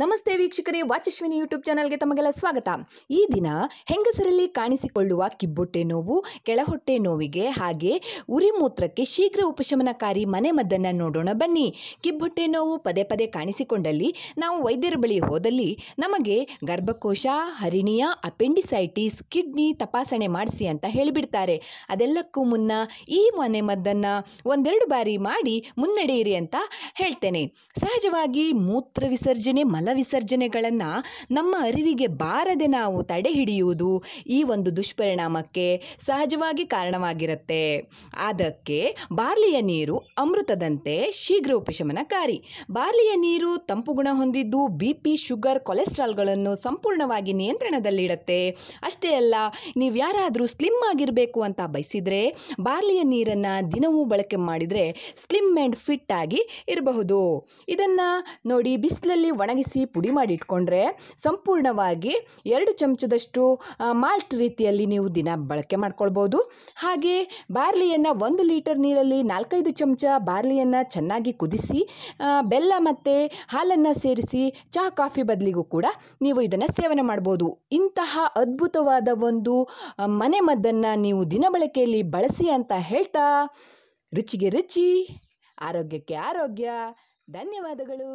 ನಮಸ್ತೆ ವೀಕ್ಷಕರೇ ವಾಚಶ್ವಿನಿ ಯೂಟ್ಯೂಬ್ ಚಾನಲ್ಗೆ ತಮಗೆಲ್ಲ ಸ್ವಾಗತ ಈ ದಿನ ಹೆಂಗಸರಲ್ಲಿ ಕಾಣಿಸಿಕೊಳ್ಳುವ ಕಿಬ್ಬೊಟ್ಟೆ ನೋವು ಕೆಳಹೊಟ್ಟೆ ನೋವಿಗೆ ಹಾಗೆ ಮೂತ್ರಕ್ಕೆ ಶೀಘ್ರ ಉಪಶಮನಕಾರಿ ಮನೆಮದ್ದನ್ನು ನೋಡೋಣ ಬನ್ನಿ ಕಿಬ್ಬೊಟ್ಟೆ ನೋವು ಪದೇ ಪದೇ ಕಾಣಿಸಿಕೊಂಡಲ್ಲಿ ನಾವು ವೈದ್ಯರ ಬಳಿ ಹೋದಲ್ಲಿ ನಮಗೆ ಗರ್ಭಕೋಶ ಹರಿಣಿಯ ಅಪೆಂಡಿಸೈಟಿಸ್ ಕಿಡ್ನಿ ತಪಾಸಣೆ ಮಾಡಿಸಿ ಅಂತ ಹೇಳಿಬಿಡ್ತಾರೆ ಅದೆಲ್ಲಕ್ಕೂ ಮುನ್ನ ಈ ಮನೆಮದ್ದನ್ನು ಒಂದೆರಡು ಬಾರಿ ಮಾಡಿ ಮುನ್ನಡೆಯಿರಿ ಅಂತ ಹೇಳ್ತೇನೆ ಸಹಜವಾಗಿ ಮೂತ್ರ ವಿಸರ್ಜನೆ ಮಲ ಮಲವಿಸರ್ಜನೆಗಳನ್ನು ನಮ್ಮ ಅರಿವಿಗೆ ಬಾರದೆ ನಾವು ತಡೆ ಹಿಡಿಯುವುದು ಈ ಒಂದು ದುಷ್ಪರಿಣಾಮಕ್ಕೆ ಸಹಜವಾಗಿ ಕಾರಣವಾಗಿರುತ್ತೆ ಅದಕ್ಕೆ ಬಾರ್ಲಿಯ ನೀರು ಅಮೃತದಂತೆ ಶೀಘ್ರ ಉಪಶಮನಕಾರಿ ಬಾರ್ಲಿಯ ನೀರು ತಂಪು ಗುಣ ಹೊಂದಿದ್ದು ಬಿ ಪಿ ಶುಗರ್ ಕೊಲೆಸ್ಟ್ರಾಲ್ಗಳನ್ನು ಸಂಪೂರ್ಣವಾಗಿ ನಿಯಂತ್ರಣದಲ್ಲಿಡುತ್ತೆ ಅಷ್ಟೇ ಅಲ್ಲ ನೀವು ಯಾರಾದರೂ ಸ್ಲಿಮ್ ಆಗಿರಬೇಕು ಅಂತ ಬಯಸಿದರೆ ಬಾರ್ಲಿಯ ನೀರನ್ನು ದಿನವೂ ಬಳಕೆ ಮಾಡಿದರೆ ಸ್ಲಿಮ್ ಆ್ಯಂಡ್ ಫಿಟ್ ಆಗಿ ಇರಬಹುದು ಇದನ್ನು ನೋಡಿ ಬಿಸಿಲಲ್ಲಿ ಒಣಗಿಸಿ ಬೇಯಿಸಿ ಪುಡಿ ಮಾಡಿ ಇಟ್ಕೊಂಡ್ರೆ ಸಂಪೂರ್ಣವಾಗಿ ಎರಡು ಚಮಚದಷ್ಟು ಮಾಲ್ಟ್ ರೀತಿಯಲ್ಲಿ ನೀವು ದಿನ ಬಳಕೆ ಮಾಡ್ಕೊಳ್ಬೋದು ಹಾಗೆ ಬಾರ್ಲಿಯನ್ನು ಒಂದು ಲೀಟರ್ ನೀರಲ್ಲಿ ನಾಲ್ಕೈದು ಚಮಚ ಬಾರ್ಲಿಯನ್ನು ಚೆನ್ನಾಗಿ ಕುದಿಸಿ ಬೆಲ್ಲ ಮತ್ತು ಹಾಲನ್ನು ಸೇರಿಸಿ ಚಹಾ ಕಾಫಿ ಬದಲಿಗೂ ಕೂಡ ನೀವು ಇದನ್ನು ಸೇವನೆ ಮಾಡ್ಬೋದು ಇಂತಹ ಅದ್ಭುತವಾದ ಒಂದು ಮದ್ದನ್ನು ನೀವು ದಿನ ಬಳಕೆಯಲ್ಲಿ ಬಳಸಿ ಅಂತ ಹೇಳ್ತಾ ರುಚಿಗೆ ರುಚಿ ಆರೋಗ್ಯಕ್ಕೆ ಆರೋಗ್ಯ ಧನ್ಯವಾದಗಳು